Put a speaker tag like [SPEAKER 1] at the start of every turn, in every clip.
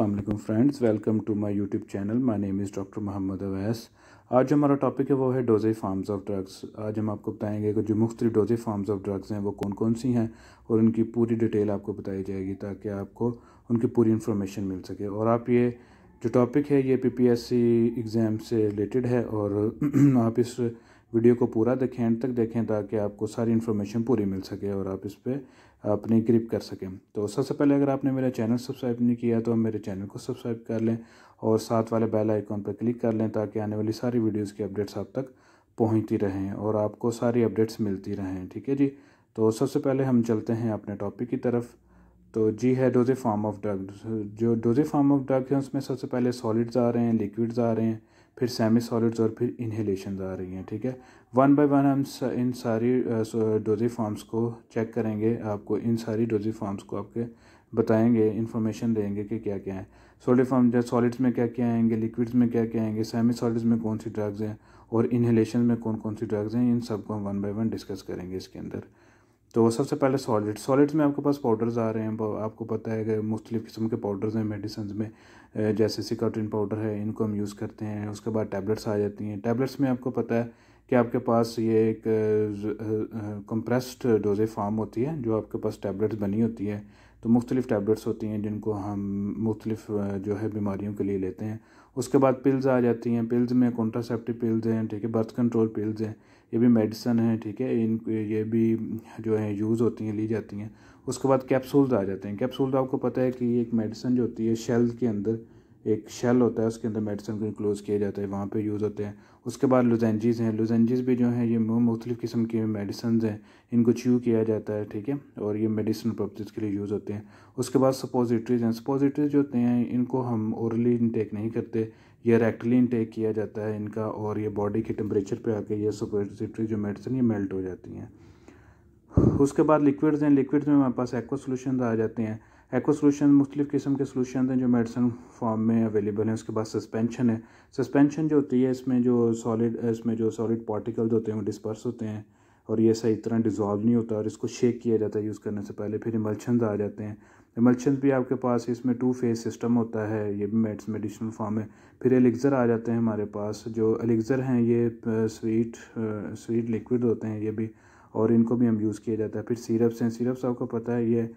[SPEAKER 1] अल्लाम friends welcome to my YouTube channel my name is doctor Mohammad Awais आज हमारा topic है वो है डोजे फार्म्स ऑफ ड्रग्स आज हम आपको बताएंगे कि जो मुख्तु डोजे फार्म्स ऑफ ड्रग्स हैं वो कौन कौन सी हैं और उनकी पूरी डिटेल आपको बताई जाएगी ताकि आपको उनकी पूरी इन्फॉर्मेशन मिल सके और आप ये जो टॉपिक है ये पी एग्ज़ाम से रिलेटेड है और आप इस वीडियो को पूरा देखें एंड तक देखें ताकि आपको सारी इन्फॉर्मेशन पूरी मिल सके और आप इस पर अपनी ग्रिप कर सकें तो सबसे पहले अगर आपने मेरा चैनल सब्सक्राइब नहीं किया तो मेरे चैनल को सब्सक्राइब कर लें और साथ वाले बेल आइकॉन पर क्लिक कर लें ताकि आने वाली सारी वीडियोज़ की अपडेट्स आप तक पहुँचती रहें और आपको सारी अपडेट्स मिलती रहें ठीक है जी तो सबसे पहले हम चलते हैं अपने टॉपिक की तरफ तो जी है डोजे फार्म ऑफ ड्रग जो डोजे फार्म ऑफ ड्रग है उसमें सबसे पहले सॉलिड्स आ रहे हैं लिक्विड्स आ रहे हैं फिर सेमी सॉलिड्स और फिर इन्हेलेशन आ रही हैं ठीक है वन बाय वन हम इन सारी डोजी फॉर्म्स को चेक करेंगे आपको इन सारी डोजी फॉर्म्स को आपके बताएंगे इन्फॉर्मेशन देंगे कि क्या क्या है सोलिड फॉर्म जैसे सॉलिड्स में क्या क्या आएंगे लिक्विड्स में क्या क्या आएंगे सेमी सॉलिड्स में कौन सी ड्रग्स हैं और इन्हेलेशन में कौन कौन सी ड्रग्स हैं इन सबको हम वन बाय वन डिस्कस करेंगे इसके अंदर तो सबसे पहले सॉलिड सॉलिड्स में आपके पास पाउडर्स आ रहे हैं आपको पता है कि मुख्तलिफ़ किस्म के पाउडर्स हैं मेडिसन में जैसे सिकाटिन पाउडर है इनको हम यूज़ करते हैं उसके बाद टैबलेट्स आ जाती हैं टैबलेट्स में आपको पता है कि आपके पास ये एक कंप्रेस्ड डोजे फार्म होती है जो आपके पास टैबलेट्स बनी होती है तो मुख्तलिफ़ टैबलेट्स होती हैं जिनको हम मुख्तलिफ जो है बीमारियों के लिए लेते हैं उसके बाद पिल्स आ जाती हैं पिल्स में कॉन्ट्रासेप्टिव पिल्स हैं ठीक है बर्थ कंट्रोल पिल्स हैं ये भी मेडिसन है ठीक है इन ये भी जो है यूज़ होती हैं ली जाती हैं उसके बाद कैप्सूल्स आ जाते हैं कैप्सूल तो आपको पता है कि ये एक मेडिसन जो होती है शेल के अंदर एक शेल होता है उसके अंदर मेडिसन को इंक्लोज़ किया जाता है वहाँ पे यूज़ होते हैं उसके बाद लुजेंजीज हैं लुजेंजीज भी जो हैं ये मुख्तलिफ़ किस्म के मेडिसन हैं इनको च्यू किया जाता है ठीक है और ये मेडिसिन पर्पज़ के लिए यूज़ होते हैं उसके बाद सपोजिट्रीज हैं सपोजिट्रीज जो होते हैं इनको हम औरली इनटेक नहीं करते ये रेक्टली इनटेक किया जाता है इनका और ये बॉडी के टेम्परेचर पे आके ये सुपोजिटरी जो मेडिसिन ये मेल्ट हो जाती हैं उसके बाद लिक्विड्स हैं लिक्विड्स में हमारे पास एक्वा सोल्यूशन आ जाते हैं एक्वा सोल्यूशन मुख्तलिफ़ किस्म के सोल्यूशन हैं जो मेडिसिन फॉर्म में अवेलेबल हैं उसके बाद सस्पेंशन है सस्पेंशन जो होती है इसमें जो सॉलिड इसमें जो सॉलिड पार्टिकल्स होते हैं वो डिस्पर्स होते हैं और ये सही तरह डिज़ोल्व नहीं होता और इसको शेक किया जाता है यूज़ करने से पहले फिर इमल्शन आ जाते हैं इमल्शन भी आपके पास इसमें टू फेस सिस्टम होता है ये भी मेट्स मेडिसिनल फॉर्म है फिर एलिग्ज़र आ जाते हैं हमारे पास जो एलिग्ज़र हैं ये स्वीट स्वीट लिक्विड होते हैं ये भी और इनको भी हम यूज़ किया जाता है फिर सीरप्स हैं सीरप्स आपको पता है ये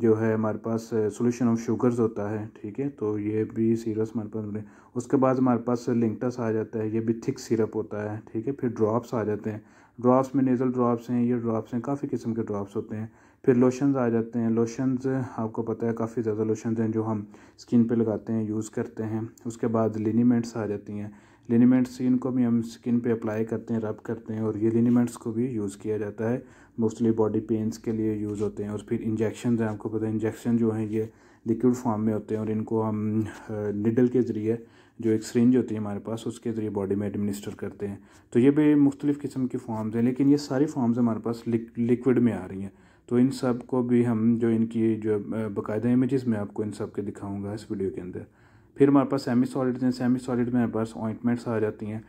[SPEAKER 1] जो है हमारे पास सोल्यूशन ऑफ शुगर्स होता है ठीक है तो ये भी सीरप्स हमारे पास उसके बाद हमारे पास लिंकटस आ जाता है ये भी थिक सीरप होता है ठीक है फिर ड्रॉप्स आ जाते हैं ड्रॉप्स में नेज़ल ड्रॉप्स हैं ये ड्रॉप्स हैं काफ़ी किस्म के ड्रॉप्स होते हैं फिर लोशंस आ जाते हैं लोशंस आपको पता है काफ़ी ज़्यादा लोशंस हैं जो हम स्किन पे लगाते हैं यूज़ करते हैं उसके बाद लिनीमेंट्स आ जाती हैं लिनीमेंट्स इनको भी हम स्किन पे अप्लाई करते हैं रब करते हैं और ये लिनीमेंट्स को भी यूज़ किया जाता है मोस्टली बॉडी पेंस के लिए यूज़ होते हैं और फिर इंजेक्शन हैं आपको पता है इंजेक्शन जो हैं ये लिक्विड फॉर्म में होते हैं और इनको हम निडल के ज़रिए जो एक सरिंज होती है हमारे पास उसके ज़रिए बॉडी में एडमिनिस्टर करते हैं तो ये भी मुख्तलिफ़ किस्म की फॉर्म्स हैं लेकिन ये सारी फॉर्म्स हमारे पास लिक्विड में आ रही हैं तो इन सब को भी हम जो इनकी जो बाकायदा इमेज़ मैं आपको इन सब के दिखाऊँगा इस वीडियो के अंदर फिर हमारे पास सेमी सॉलिड हैं सेमी सॉलिड में हमारे पास ऑइंटमेंट्स आ जाती हैं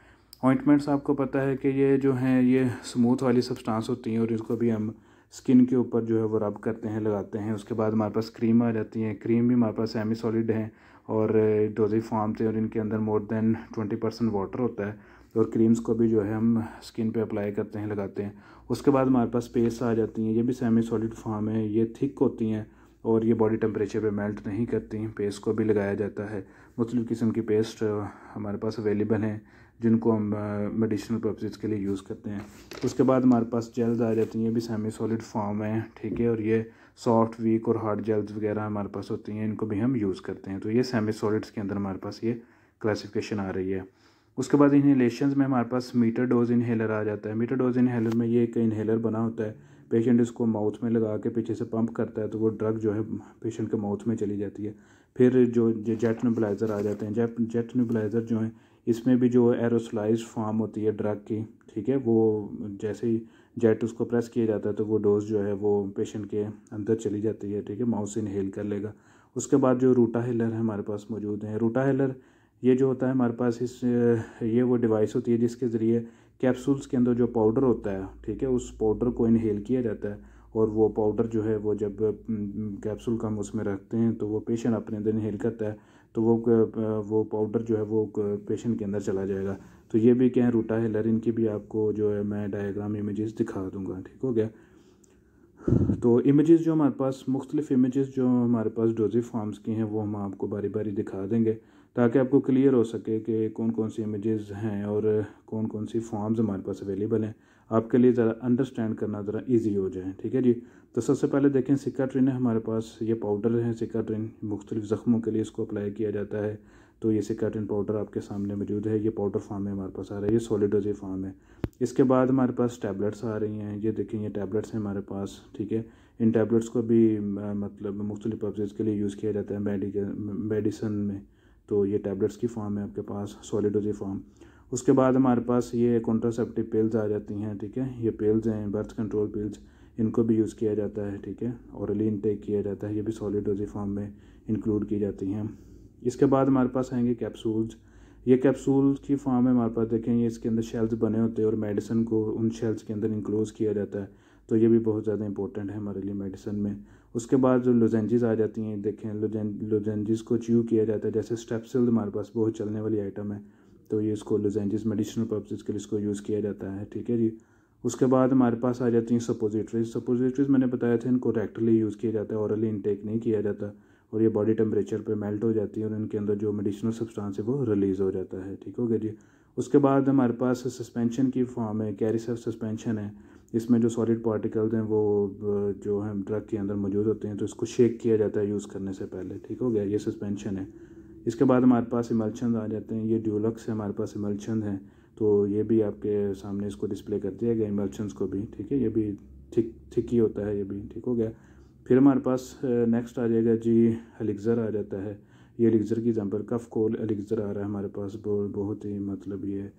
[SPEAKER 1] ऑइंटमेंट्स आपको पता है कि ये जो हैं ये स्मूथ वाली सब्सटेंस होती हैं और इसको भी हम स्किन के ऊपर जो है वो रब करते हैं लगाते हैं उसके बाद हमारे पास क्रीम आ जाती हैं क्रीम भी हमारे पास सेमी सॉलिड हैं और डोजी फॉर्म थे और इनके अंदर more than twenty percent water होता है और क्रीम्स को भी जो है हम स्किन पे अप्लाई करते हैं लगाते हैं उसके बाद हमारे पास पेस्ट आ जाती हैं ये भी सेमी सॉलिड फॉर्म है ये थिक होती हैं और ये बॉडी टेम्परेचर पे मेल्ट नहीं करती पेस्ट को भी लगाया जाता है मुख्तु किस्म की पेस्ट हमारे पास अवेलेबल हैं जिनको हम मेडिसिनल पर्पजेज़ के लिए यूज़ करते हैं उसके बाद हमारे पास जेल्स आ जाती हैं ये भी सेमी सॉलिड फॉर्म है ठीक है और ये सॉफ्ट वीक और हार्ड जेल्स वगैरह हमारे पास होती हैं इनको भी हम यूज़ करते हैं तो ये सेमी सॉलिड्स के अंदर हमारे पास ये क्लासिफिकेशन आ रही है उसके बाद इन्हेलेशन में हमारे पास मीटर डोज इन्हेलर आ जाता है मीटर डोज इन्हेलर में ये एक इन्हेलर बना होता है पेशेंट इसको माउथ में लगा के पीछे से पंप करता है तो वो ड्रग जो है पेशेंट के माउथ में चली जाती है फिर जो जेट नोबलाइज़र आ जाते हैं जेट जेट नेबुलाइज़र जो है इसमें भी जो एरोसलाइज फॉर्म होती है ड्रग की ठीक है वो जैसे ही जेट उसको प्रेस किया जाता है तो वो डोज जो है वो पेशेंट के अंदर चली जाती है ठीक है माउस इनहेल कर लेगा उसके बाद जो रूटा हिलर है हमारे पास मौजूद हैं रूटा हिलर ये जो होता है हमारे पास इस ये वो डिवाइस होती है जिसके ज़रिए कैप्सूल्स के अंदर जो पाउडर होता है ठीक है उस पाउडर को इनहेल किया जाता है और वो पाउडर जो है वो जब कैप्सूल हम्म, का हम उसमें रखते हैं तो वो पेशेंट अपने अंदर इनहेल करता है तो वो वो पाउडर जो है वो पेशेंट के अंदर चला जाएगा तो ये भी क्या है रूटा हिलर इनकी भी आपको जो है मैं डायग्राम इमेजेस दिखा दूंगा ठीक हो गया तो इमेजेस जो हमारे पास मुख्तलिफ़ इमेजेस जो हमारे पास डोजी फॉर्म्स की हैं वो हम आपको बारी बारी दिखा देंगे ताकि आपको क्लियर हो सके कि कौन कौन सी इमेजेस हैं और कौन कौन सी फॉर्म्स हमारे पास अवेलेबल हैं आपके लिए ज़रा अंडरस्टैंड करना ज़रा ईजी हो जाए ठीक है जी तो सबसे पहले देखें सिक्का ट्रिन है हमारे पास ये पाउडर है सिक्का ट्रिन मुख्तलिफ ज़ख्मों के लिए इसको अप्लाई किया जाता है तो ये सिक्का ट्रेन पाउडर आपके सामने मौजूद है ये पाउडर फार्म है हमारे पास आ रहा है ये सॉलिड फार्म है इसके बाद हमारे पास टैबलेट्स आ रही हैं ये देखें ये टैबलेट्स हैं हमारे पास ठीक है इन टैबलेट्स को भी मतलब मुख्तलिफ पर्पजेज के लिए यूज़ किया जाता है मेडिकल मेडिसन में तो ये टैबलेट्स की फॉर्म है आपके पास सॉलिड डोजे फॉर्म उसके बाद हमारे पास ये कॉन्ट्रासेप्टिव पिल्स आ जाती हैं ठीक है ये पिल्स हैं बर्थ कंट्रोल पिल्स इनको भी यूज़ किया जाता है ठीक है और औरली इनटेक किया जाता है ये भी सॉलिड डोजी फॉर्म में इंक्लूड की जाती हैं इसके बाद हमारे पास आएंगे कैप्सूल्स ये कैप्सूल की फॉर्म है हमारे पास देखें ये इसके अंदर शेल्स बने होते हैं और मेडिसिन को उन शेल्स के अंदर इंक्लोज किया जाता है तो ये भी बहुत ज़्यादा इंपॉर्टेंट है हमारे लिए मेडिसिन में उसके बाद जो लोजेंजिस आ जाती हैं देखें लोजेंजिस को च्यू किया जाता है जैसे स्टेपसिल्स हमारे पास बहुत चलने वाली आइटम है तो ये इसको लजेंजिस मेडिसिनल पर्पज़ के लिए इसको यूज़ किया जाता है ठीक है जी उसके बाद हमारे पास आ जाती हैं सपोजिटरीज सपोजिटरीज मैंने बताया था इनको रेक्टली यूज़ किया जाता है औरली इनटेक नहीं किया जाता और ये बॉडी टेम्परेचर पर मेल्ट हो जाती है और इनके अंदर जो मेडिसिनल सब्सटेंस है वो रिलीज़ हो जाता है ठीक हो गया जी उसके बाद हमारे पास सस्पेंशन की फॉर्म है कैरिसफ सस्पेंशन है इसमें जो सॉलिड पार्टिकल्स हैं वो जो है ड्रग के अंदर मौजूद होते हैं तो इसको शेक किया जाता है यूज़ करने से पहले ठीक हो गया ये सस्पेंशन है इसके बाद हमारे पास इमलचंद आ जाते हैं ये ड्यूलक्स है हमारे पास इमलचंद है तो ये भी आपके सामने इसको डिस्प्ले कर दिया गया इमलचंद को भी ठीक है ये भी थिक ठीक ही होता है ये भी ठीक हो गया फिर हमारे पास नेक्स्ट आ जाएगा जी एलिग्ज़र आ जाता है ये एलिग्ज़र की एग्जाम्पल कफ कोल एलिग्ज़र आ रहा है हमारे पास बहुत ही मतलब ये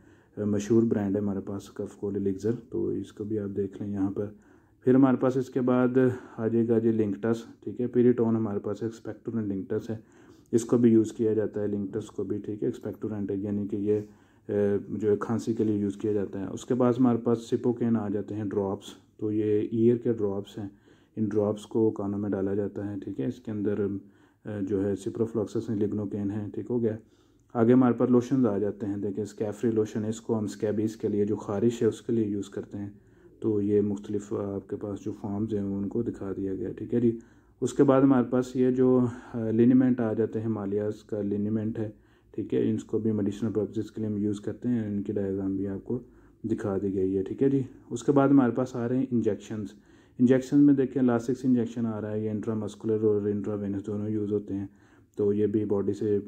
[SPEAKER 1] मशहूर ब्रांड है हमारे पास कफ कोल एलिग्ज़र तो इसको भी आप देख लें यहाँ पर फिर हमारे पास इसके बाद आ जाएगा जी लिंकटस ठीक है पीरीटोन हमारे पास एक्सपेक्टोन लिंकटस है इसको भी यूज़ किया जाता है लिंकटस को भी ठीक है एक्सपेक्टोरेंट यानी कि ये जो है खांसी के लिए यूज़ किया जाता है उसके बाद हमारे पास सिपोकेन आ जाते हैं ड्रॉप्स तो ये ईयर के ड्रॉप्स हैं इन ड्रॉप्स को कानों में डाला जाता है ठीक है इसके अंदर जो है सिप्रोफ्लॉक्सस लिग्नोकेन है ठीक हो गया आगे हमारे पास लोशन आ जाते हैं देखिए स्कैफ्री लोशन है इसको हम स्कैबीज़ के लिए जो खारिश है उसके लिए यूज़ करते हैं तो ये मुख्तलिफ आपके पास जो फॉर्म्स हैं उनको दिखा दिया गया ठीक है जी उसके बाद हमारे पास ये जो लिनीमेंट आ जाते हैं मालियाज का लिनीमेंट है ठीक है इसको भी मेडिसिनल पर्पजेज़ के लिए हम यूज़ करते हैं इनकी डायग्राम भी आपको दिखा दी गई है ठीक है जी उसके बाद हमारे पास आ रहे हैं इंजेक्शंस इंजेक्शन में देखें लासिक्स इंजेक्शन आ रहा है ये इंट्रामस्कुलर और इंट्रावेनस दोनों यूज़ होते हैं तो ये भी बॉडी से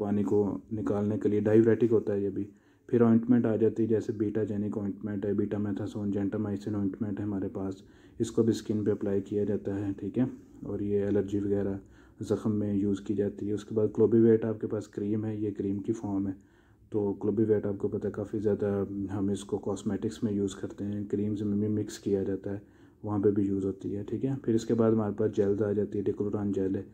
[SPEAKER 1] पानी को निकालने के लिए डाइवरेटिक होता है ये भी फिर ऑइंटमेंट आ जाती है जैसे बीटा जेनिक ऑइंटमेंट है बीटा मैथासोन जेंटामाइसिन ऑइंटमेंट है हमारे पास इसको भी स्किन पे अप्लाई किया जाता है ठीक है और ये एलर्जी वगैरह ज़ख़म में यूज़ की जाती है उसके बाद क्लोबीवेट आपके पास क्रीम है ये क्रीम की फॉर्म है तो क्लोबीवेट आपको पता है काफ़ी ज़्यादा हम इसको कॉस्मेटिक्स में यूज़ करते हैं क्रीम्स में भी मिक्स किया जाता है वहाँ पे भी यूज़ होती है ठीक है फिर इसके बाद हमारे पास जेल्स आ जाती है डिक्लोरान जेल है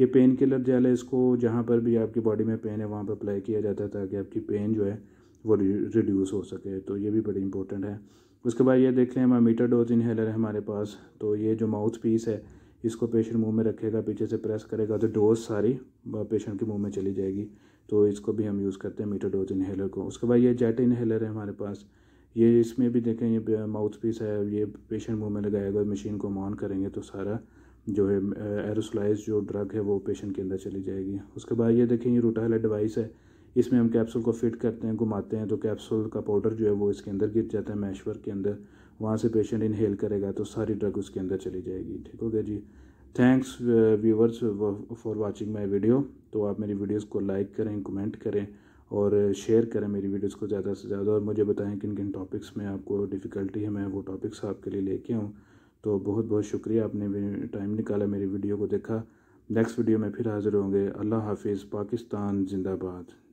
[SPEAKER 1] ये पेन किलर जेल है इसको जहाँ पर भी आपकी बॉडी में पेन है वहाँ पर अप्लाई किया जाता है ताकि आपकी पेन जो है वो रिड्यूस हो सके तो ये भी बड़ी इंपॉर्टेंट है उसके बाद ये देख लें हमारा डोज इनहेलर है हमारे पास तो ये जो माउथ पीस है इसको पेशेंट मुंह में रखेगा पीछे से प्रेस करेगा तो डोज सारी पेशेंट के मुंह में चली जाएगी तो इसको भी हम यूज़ करते हैं मीटर डोज इनहेलर को उसके बाद ये जेट इनहेलर है हमारे पास ये इसमें भी देखें ये माउथ पीस है ये पेशेंट मुंह में लगाएगा मशीन को ऑन करेंगे तो सारा जो है एरोसलाइज जो ड्रग है वो पेशेंट के अंदर चली जाएगी उसके बाद ये देखें ये रूटाला डिवाइस है इसमें हम कैप्सूल को फिट करते हैं घुमाते हैं तो कैप्सूल का पाउडर जो है वो इसके अंदर गिर जाता है मैशवर के अंदर वहाँ से पेशेंट इनहेल करेगा तो सारी ड्रग उसके अंदर चली जाएगी ठीक हो गया जी thanks viewers for watching my video तो आप मेरी वीडियोस को लाइक करें कमेंट करें और शेयर करें मेरी वीडियोस को ज़्यादा से ज़्यादा और मुझे बताएं किन किन टॉपिक्स में आपको डिफ़िकल्टी है मैं वो टॉपिक्स आपके लिए लेके आऊँ तो बहुत बहुत शुक्रिया आपने टाइम निकाला मेरी वीडियो को देखा नेक्स्ट वीडियो में फिर हाज़िर होंगे अल्लाह हाफिज़ पाकिस्तान जिंदाबाद